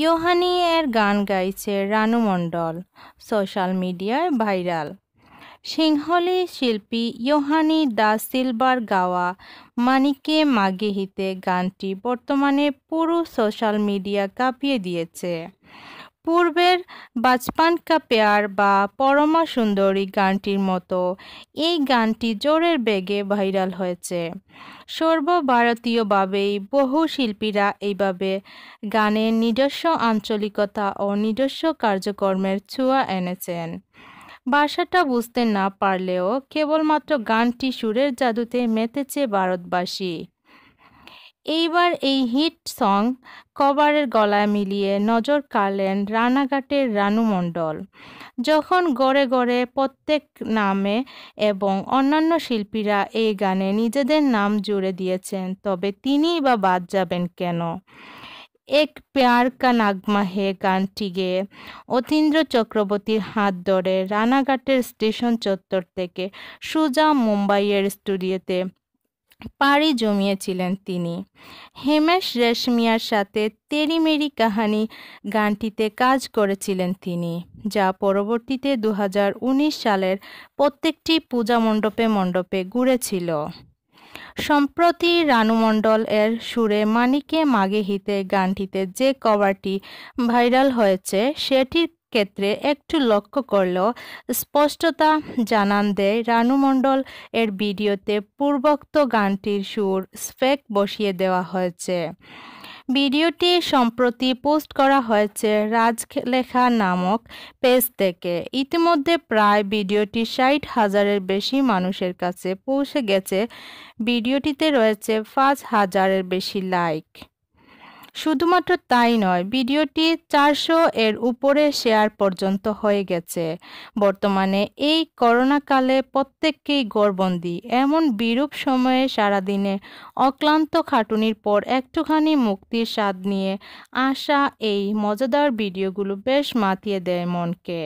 ইয়োহানি এর গান গাইছে রানু মণ্ডল সোশ্যাল মিডিয়ায় ভাইরাল সিংহলি শিল্পী ইয়োহানি দা সিলভার গাওয়া মানিকে মাগেহিতে গানটি বর্তমানে পুরো সোশ্যাল মিডিয়া কাঁপিয়ে দিয়েছে পূর্বের বাজপান কা পেয়ার বা পরমা সুন্দরী গানটির মতো এই গানটি জোরের বেগে ভাইরাল হয়েছে সর্বভারতীয়ভাবেই বহু শিল্পীরা এইভাবে গানের নিজস্ব আঞ্চলিকতা ও নিজস্ব কার্যক্রমের ছোঁয়া এনেছেন ভাষাটা বুঝতে না পারলেও কেবলমাত্র গানটি সুরের জাদুতে মেতেছে ভারতবাসী এইবার এই হিট সং কভারের গলায় মিলিয়ে নজর কাড়লেন রানাঘাটের রানু মণ্ডল যখন গড়ে গড়ে প্রত্যেক নামে এবং অন্যান্য শিল্পীরা এই গানে নিজেদের নাম জুড়ে দিয়েছেন তবে তিনিই বা বাদ যাবেন কেন এক প্যার কা নাগমা হে গানটি গেয়ে অতীন্দ্র চক্রবর্তীর হাত ধরে রানাঘাটের স্টেশন চত্বর থেকে সুজা মুম্বাইয়ের স্টুডিওতে পাড়ি জমিয়েছিলেন তিনি হেমেশ রেশমিয়ার সাথে তেরি মেরি কাহানি গানটিতে কাজ করেছিলেন তিনি যা পরবর্তীতে দু সালের প্রত্যেকটি পূজা মণ্ডপে মণ্ডপে ঘুরেছিল সম্প্রতি রানু মণ্ডল এর সুরে মানিকে মাগে হিতে গানটিতে যে কভারটি ভাইরাল হয়েছে সেটির ক্ষেত্রে একটু লক্ষ্য করলেও স্পষ্টতা জানান দেয় রানু মণ্ডল এর ভিডিওতে পূর্বোক্ত গানটির সুর স্পেক বসিয়ে দেওয়া হয়েছে ভিডিওটি সম্প্রতি পোস্ট করা হয়েছে রাজলেখা নামক পেজ থেকে ইতিমধ্যে প্রায় ভিডিওটি ষাট হাজারের বেশি মানুষের কাছে পৌঁছে গেছে ভিডিওটিতে রয়েছে পাঁচ হাজারের বেশি লাইক শুধুমাত্র তাই নয় ভিডিওটি চারশো এর উপরে শেয়ার পর্যন্ত হয়ে গেছে বর্তমানে এই করোনাকালে প্রত্যেককেই গড়বন্দি এমন বিরূপ সময়ে সারাদিনে অক্লান্ত খাটুনির পর একটুখানি মুক্তির স্বাদ নিয়ে আসা এই মজাদার ভিডিওগুলো বেশ মাতিয়ে দেয় মনকে